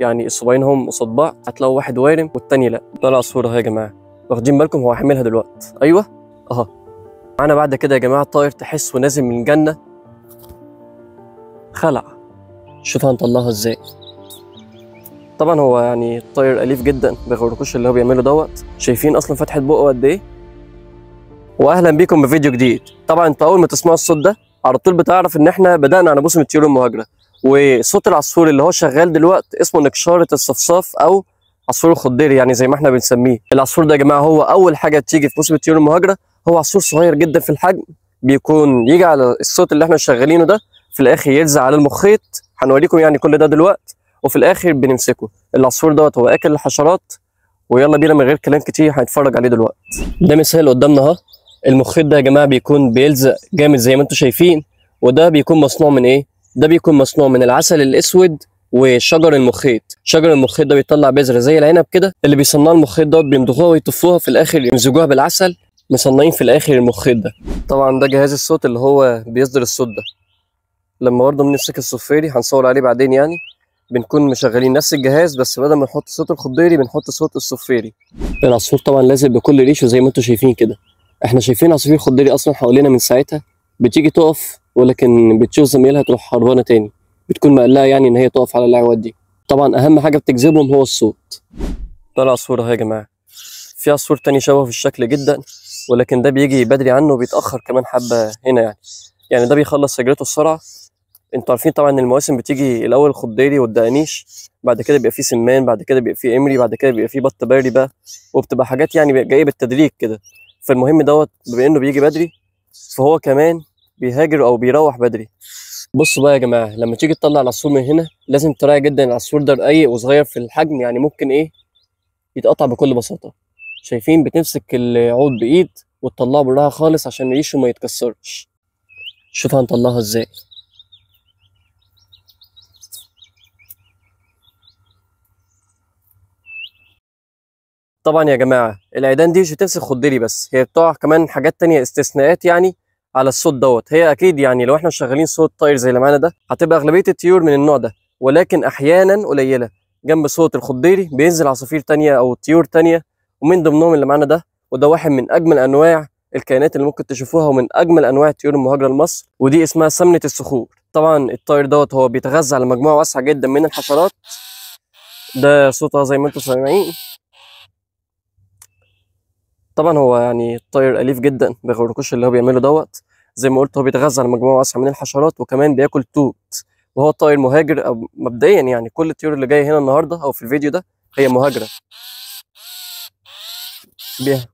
يعني هم قصاد بعض هتلاقوا واحد وارم والتاني لا طلع صوره اهي يا جماعه واخدين بالكم هو هيعملها دلوقتي ايوه اهو معانا بعد كده يا جماعه طاير تحسه نازل من الجنه خلع شوف هنطلعها ازاي طبعا هو يعني طاير اليف جدا بغرقوش اللي هو بيعمله دوت شايفين اصلا فتحه بقه قد ايه واهلا بيكم بفيديو جديد طبعا انتوا اول ما تسمعوا الصوت ده على طول بتعرف ان احنا بدانا على موسم الطيور المهاجره وصوت العصفور اللي هو شغال دلوقتي اسمه نكشاره الصفصاف او عصفور الخضير يعني زي ما احنا بنسميه العصفور ده يا جماعه هو اول حاجه تيجي في موسم الطيور المهاجره هو عصفور صغير جدا في الحجم بيكون يجي على الصوت اللي احنا شغالينه ده في الاخر يلزق على المخيط هنوريكم يعني كل ده دلوقتي وفي الاخر بنمسكه العصفور دوت هو اكل الحشرات ويلا بينا من غير كلام كتير هنتفرج عليه دلوقتي ده مثال قدامنا اهو المخيط ده يا جماعه بيكون بيلزق جامد زي ما انتم شايفين وده بيكون مصنوع من ايه ده بيكون مصنوع من العسل الاسود وشجر المخيط شجر المخيط ده بيطلع بذره زي العنب كده اللي بيصنعوا المخيط دوت بيمضغوها ويطفوها في الاخر يمزجوها بالعسل مصنعين في الاخر المخيط ده طبعا ده جهاز الصوت اللي هو بيصدر الصوت ده لما برضه بنمسك الصفيري هنصور عليه بعدين يعني بنكون مشغلين نفس الجهاز بس بدل ما نحط صوت الخضيري بنحط صوت الصفيري العصفور طبعا لازم بكل ريشه زي ما انتم شايفين كده احنا شايفين عصفور خضيري اصلا حوالينا من ساعتها بتيجي تقف ولكن بتشوف زميلها تروح هربانه تاني بتكون مقلقه يعني ان هي تقف على الاعواد دي طبعا اهم حاجه بتجذبهم هو الصوت طلع صوره اهي يا جماعه في عصفور تاني شبهه في الشكل جدا ولكن ده بيجي بدري عنه وبيتاخر كمان حبه هنا يعني يعني ده بيخلص هجرته بسرعه انتوا عارفين طبعا ان المواسم بتيجي الاول خضيري والدقانيش بعد كده بيبقى فيه سمان بعد كده بيبقى فيه امري بعد كده بيبقى فيه بط باري بقى وبتبقى حاجات يعني جايه بالتدريج كده فالمهم دوت بما انه بيجي بدري فهو كمان بيهاجر او بيروح بدري بصوا بقى يا جماعه لما تيجي تطلع العصفور من هنا لازم تراعي جدا العصفور ده رقيق وصغير في الحجم يعني ممكن ايه يتقطع بكل بساطه شايفين بتمسك العود بايد وتطلعه براها خالص عشان ريشه ما يتكسرش شوف هنطلعها ازاي طبعا يا جماعه العيدان دي مش بتمسك خضري بس هي بتقع كمان حاجات تانية استثناءات يعني على الصوت دوت هي اكيد يعني لو احنا شغالين صوت طائر زي اللي معانا ده هتبقى اغلبيه الطيور من النوع ده ولكن احيانا قليله جنب صوت الخضيري بينزل عصافير ثانيه او طيور ثانيه ومن ضمنهم اللي معانا ده وده واحد من اجمل انواع الكائنات اللي ممكن تشوفوها ومن اجمل انواع الطيور المهاجره لمصر ودي اسمها سمنه الصخور طبعا الطائر دوت هو بيتغذى على مجموعه واسعه جدا من الحشرات ده صوتها زي ما انتم سامعين طبعا هو يعني طير اليف جدا بالركوش اللي هو بيعمله دوت زي ما قلت هو بيتغذى على مجموعه واسعه من الحشرات وكمان بياكل توت وهو طائر مهاجر او مبدئيا يعني كل الطيور اللي جايه هنا النهارده او في الفيديو ده هي مهاجره بيه.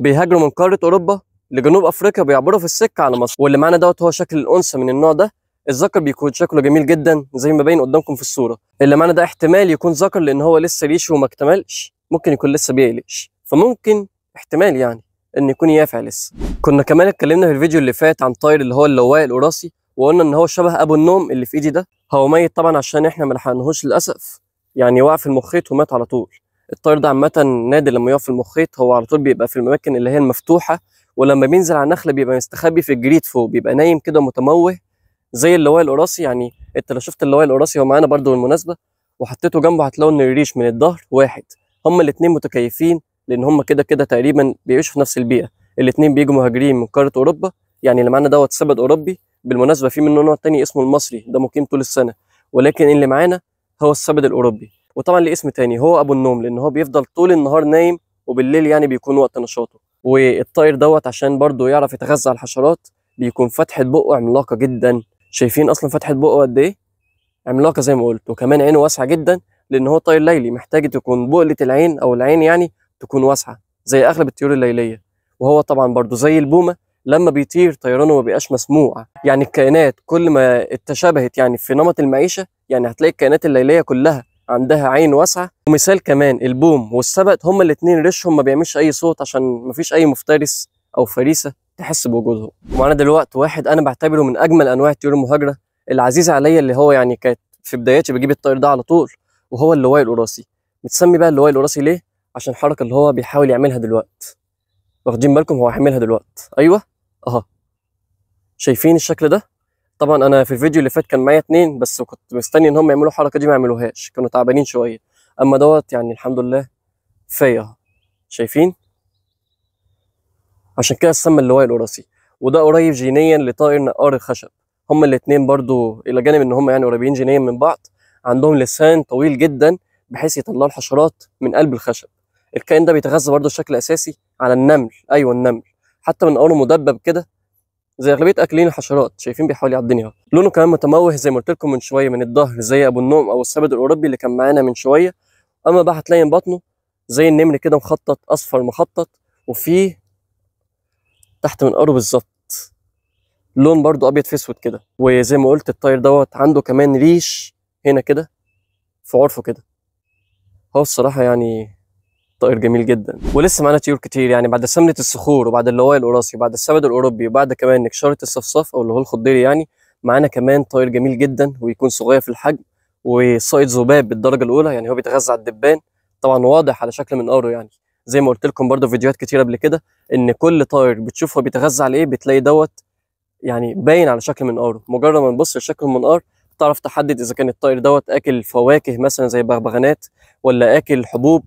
بيهاجروا من قاره اوروبا لجنوب افريقيا بيعبروا في السكه على مصر واللي معانا دوت هو شكل الانثى من النوع ده الذكر بيكون شكله جميل جدا زي ما باين قدامكم في الصوره اللي معانا ده احتمال يكون ذكر لان هو لسه ريشه وما اكتملش ممكن يكون لسه بيقلقش فممكن احتمال يعني ان يكون يافع لسه كنا كمان اتكلمنا في الفيديو اللي فات عن طاير اللي هو اللواء القراصي وقلنا ان هو شبه ابو النوم اللي في ايدي ده هو ميت طبعا عشان احنا ما لحقناهوش للاسف يعني وقع في المخيط ومات على طول الطير ده عامه نادر لما يقف في المخيط هو على طول بيبقى في الاماكن اللي هي المفتوحه ولما بينزل على النخله بيبقى مستخبي في الجريد فوق بيبقى نايم كده متموه زي اللواء القراصي يعني انت لو شفت اللواء القراصي هو معانا برده بالمناسبه وحطيته جنبه هتلاقوا ان الريش من الظهر واحد هما الاثنين متكيفين لان هما كده كده تقريبا بيعيشوا في نفس البيئه الاثنين بيجوا مهاجرين من قاره اوروبا يعني اللي معانا دوت سبد اوروبي بالمناسبه في منه نوع تاني اسمه المصري ده مقيم طول السنه ولكن اللي معانا هو السبد الاوروبي وطبعا ليه اسم تاني هو ابو النوم لان هو بيفضل طول النهار نايم وبالليل يعني بيكون وقت نشاطه والطائر دوت عشان برضه يعرف يتغذى على الحشرات بيكون فتحه بقه عملاقه جدا شايفين اصلا فتحه بقه قد ايه عملاقه زي ما قلت وكمان عينه واسعه جدا لان هو طير ليلي محتاج تكون بؤله العين او العين يعني تكون واسعه زي اغلب الطيور الليليه وهو طبعا برضو زي البومه لما بيطير طيرانه ما بيبقاش مسموع يعني الكائنات كل ما اتشابهت يعني في نمط المعيشه يعني هتلاقي الكائنات الليليه كلها عندها عين واسعه ومثال كمان البوم والسبت هما الاثنين ريشهم ما بيعملش اي صوت عشان ما فيش اي مفترس او فريسه تحس بوجودهم معانا دلوقتي واحد انا بعتبره من اجمل انواع الطيور المهاجره العزيزه عليا اللي هو يعني كانت في بداياتي بجيب الطير ده على طول وهو اللواء الوراثي متسمي بقى اللواء الوراثي ليه عشان الحركه اللي هو بيحاول يعملها دلوقتي واخدين بالكم هو هيعملها دلوقتي ايوه اها شايفين الشكل ده طبعا انا في الفيديو اللي فات كان معايا اتنين بس كنت مستني ان هم يعملوا الحركه دي ما يعملوهاش كانوا تعبانين شويه اما دوت يعني الحمد لله كفايه شايفين عشان كده اتسمى اللواء الوراثي وده قريب جينيا لطائر نقار الخشب هما الاتنين برضو الى جانب ان هما يعني قريبين جينيا من بعض عندهم لسان طويل جدا بحيث يطلعوا الحشرات من قلب الخشب الكائن ده بيتغذى برضه بشكل اساسي على النمل ايوه النمل حتى من قوله مدبب كده زي اغلبيه اكلين الحشرات شايفين بيحاول يعضني اهو لونه كمان متموه زي ما قلت لكم من شويه من الظهر زي ابو النوم او السبد الاوروبي اللي كان معانا من شويه اما بقى هتلاقي بطنه زي النمل كده مخطط اصفر مخطط وفيه تحت من قرب بالظبط لون برضو ابيض في اسود كده وزي ما قلت الطير دوت عنده كمان ريش هنا كده في عرفه كده هو الصراحة يعني طائر جميل جدا ولسه معانا طيور كتير يعني بعد سمنة الصخور وبعد اللواء الأوراسي وبعد السبد الأوروبي وبعد كمان نكشارة الصفصاف أو اللي هو الخضيري يعني معانا كمان طائر جميل جدا ويكون صغير في الحجم وصائد ذباب بالدرجة الأولى يعني هو بيتغذى على الدبان طبعا واضح على شكل منقاره يعني زي ما قلت لكم برضه في فيديوهات كتير قبل كده ان كل طائر بتشوفه بيتغذى على ايه بتلاقي دوت يعني باين على شكل منقاره مجرد ما نبص لشكل المنقار تعرف تحدد اذا كان الطائر دوت اكل فواكه مثلا زي بغبغانات ولا اكل حبوب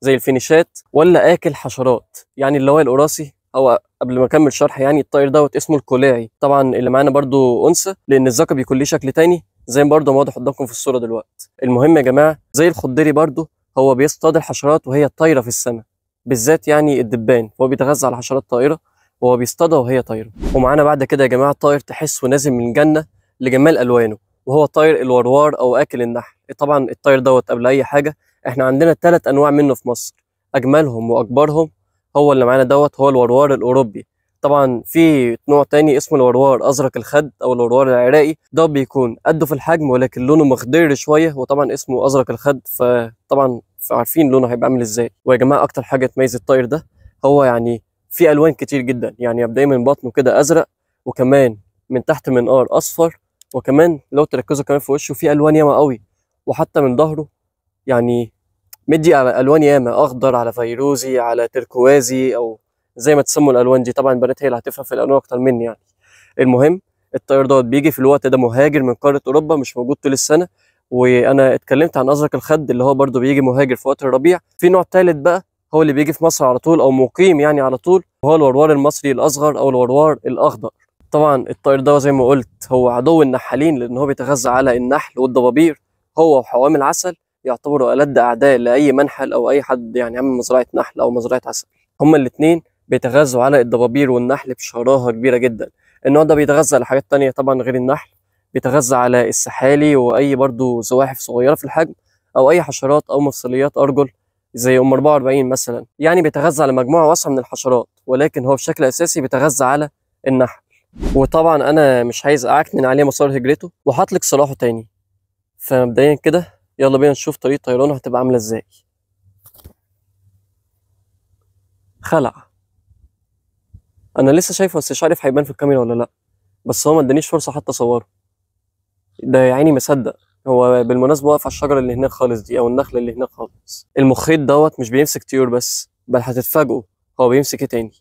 زي الفينيشات ولا اكل حشرات يعني اللي هو القراصي او قبل ما اكمل شرح يعني الطائر دوت اسمه الكلاعي طبعا اللي معانا برده انثى لان الذكر بيكون ليه شكل تاني زي ما برده واضح قدامكم في الصوره دلوقتي المهم يا جماعه زي الخضري برده هو بيصطاد الحشرات وهي طايره في السماء بالذات يعني الدبان هو بيتغذى على حشرات طائره وهو بيصطادها وهي طايره ومعانا بعد كده يا جماعه الطائر تحسه نازل من الجنه لجمال الوانه وهو طاير الوروار او اكل النحل طبعا الطاير دوت قبل اي حاجه احنا عندنا ثلاث انواع منه في مصر اجملهم واكبرهم هو اللي معانا دوت هو الوروار الاوروبي طبعا في نوع تاني اسمه الوروار ازرق الخد او الوروار العراقي ده بيكون قده في الحجم ولكن لونه مخضر شويه وطبعا اسمه ازرق الخد فطبعا عارفين لونه هيبقى عامل ازاي ويا جماعه اكتر حاجه تميز الطائر ده هو يعني في الوان كتير جدا يعني يبدا من بطنه كده ازرق وكمان من تحت منقار اصفر وكمان لو تركزوا كمان في وشه في الوان ياما قوي وحتى من ظهره يعني مدي الوان ياما اخضر على فيروزي على تركوازي او زي ما تسموا الالوان دي طبعا البنات هي اللي هتفهم في الالوان اكتر مني يعني المهم الطير دوت بيجي في الوقت ده مهاجر من قاره اوروبا مش موجود طول السنه وانا اتكلمت عن ازرق الخد اللي هو برده بيجي مهاجر في وقت الربيع في نوع ثالث بقى هو اللي بيجي في مصر على طول او مقيم يعني على طول وهو الوروار المصري الاصغر او الوروار الاخضر طبعا الطائر ده زي ما قلت هو عدو النحالين لان هو بيتغذى على النحل والضبابير هو وحوام العسل يعتبروا ألد أعداء لأي منحل أو أي حد يعني عامل مزرعة نحل أو مزرعة عسل هما الاثنين بيتغذوا على الضبابير والنحل بشراهة كبيرة جدا النوع ده بيتغذى على حاجات تانية طبعا غير النحل بيتغذى على السحالي وأي برضو زواحف صغيرة في الحجم أو أي حشرات أو مفصليات أرجل زي أم 44 مثلا يعني بيتغذى على مجموعة واسعة من الحشرات ولكن هو بشكل أساسي بيتغذى على النحل وطبعا انا مش عايز اعك من عليه مسار هجرته وهطلق صلاحه تاني فمبدئيا كده يلا بينا نشوف طريقه طيرانه هتبقى عامله ازاي خلع انا لسه شايفه بس مش عارف هيبان في الكاميرا ولا لا بس هو ما ادانيش فرصه حتى اصوره ده يا عيني مصدق هو بالمناسبه واقف على الشجره اللي هناك خالص دي او النخله اللي هناك خالص المخيط دوت مش بيمسك طيور بس بل هتتفاجئوا هو بيمسك ايه تاني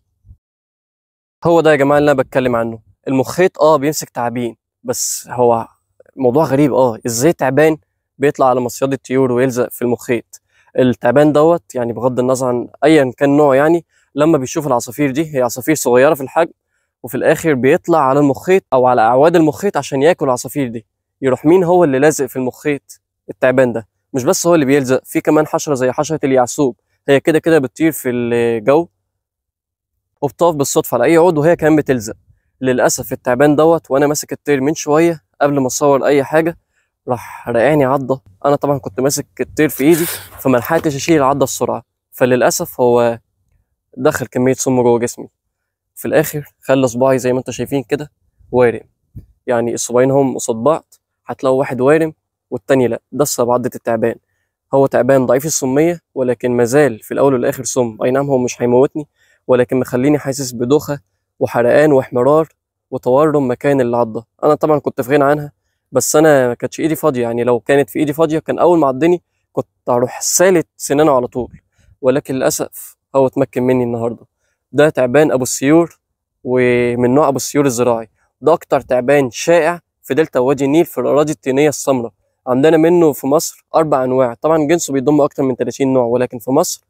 هو ده يا جماعه اللي انا بتكلم عنه المخيط اه بيمسك تعابين بس هو موضوع غريب اه ازاي تعبان بيطلع على مصياد الطيور ويلزق في المخيط التعبان دوت يعني بغض النظر عن ايا كان نوعه يعني لما بيشوف العصافير دي هي عصافير صغيره في الحجم وفي الاخر بيطلع على المخيط او على اعواد المخيط عشان ياكل العصافير دي يروح مين هو اللي لازق في المخيط التعبان ده مش بس هو اللي بيلزق في كمان حشره زي حشره اليعسوب هي كده كده بتطير في الجو وبتقف بالصدفه على اي عود وهي كمان بتلزق للاسف التعبان دوت وانا ماسك التير من شويه قبل ما اصور اي حاجه راح رقعني عضه انا طبعا كنت ماسك التير في ايدي فما لحقتش اشيل العضه بسرعه فللاسف هو دخل كميه سم جوه جسمي في الاخر خلى صباعي زي ما انتم شايفين كده وارم يعني الصباعين هم قصاد بعض هتلاقوا واحد وارم والتاني لا ده السبب عضه التعبان هو تعبان ضعيف السميه ولكن مازال في الاول والاخر سم اي نعم هو مش هيموتني ولكن مخليني حاسس بدوخه وحرقان واحمرار وتورم مكان العضه انا طبعا كنت في غنى عنها بس انا ما كانتش ايدي فاضيه يعني لو كانت في ايدي فاضيه كان اول ما عضني كنت هروح سالت سنانه على طول ولكن للاسف هو اتمكن مني النهارده ده تعبان ابو السيور ومن نوع ابو السيور الزراعي ده اكتر تعبان شائع في دلتا وادي النيل في الاراضي الطينيه السمراء عندنا منه في مصر اربع انواع طبعا جنسه بيضم اكتر من 30 نوع ولكن في مصر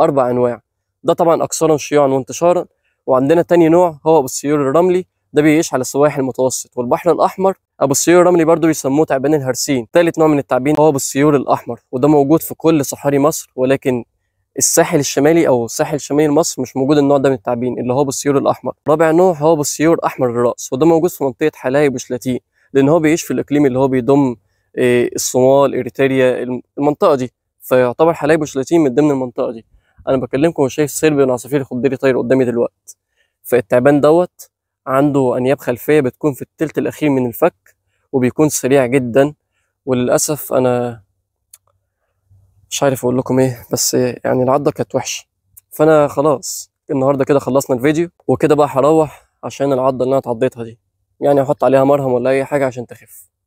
اربع انواع ده طبعا أكثرا شيوعا وانتشارا وعندنا تاني نوع هو أبو السيول الرملي ده بيعيش على السواحل المتوسط والبحر الأحمر أبو السيول الرملي برضه بيسموه تعبان الهرسين ثالث نوع من التعبين هو أبو السيول الأحمر وده موجود في كل صحاري مصر ولكن الساحل الشمالي او الساحل الشمالي لمصر مش موجود النوع ده من التعبين اللي هو بالسيور الاحمر رابع نوع هو ابو السيول احمر الراس وده موجود في منطقه حلايب وشلاتين لان هو بيعيش في الاقليم اللي هو بيضم آه، الصومال اريتريا المنطقه دي فيعتبر حلايب وشلاتين من ضمن المنطقه دي انا بكلمكم وشايف سيل بين عصافير الخضري طاير قدامي دلوقتي فالتعبان دوت عنده انياب خلفيه بتكون في التلت الاخير من الفك وبيكون سريع جدا وللاسف انا مش عارف اقول لكم ايه بس يعني العضه كانت وحشه فانا خلاص النهارده كده خلصنا الفيديو وكده بقى هروح عشان العضه اللي انا اتعضيتها دي يعني احط عليها مرهم ولا اي حاجه عشان تخف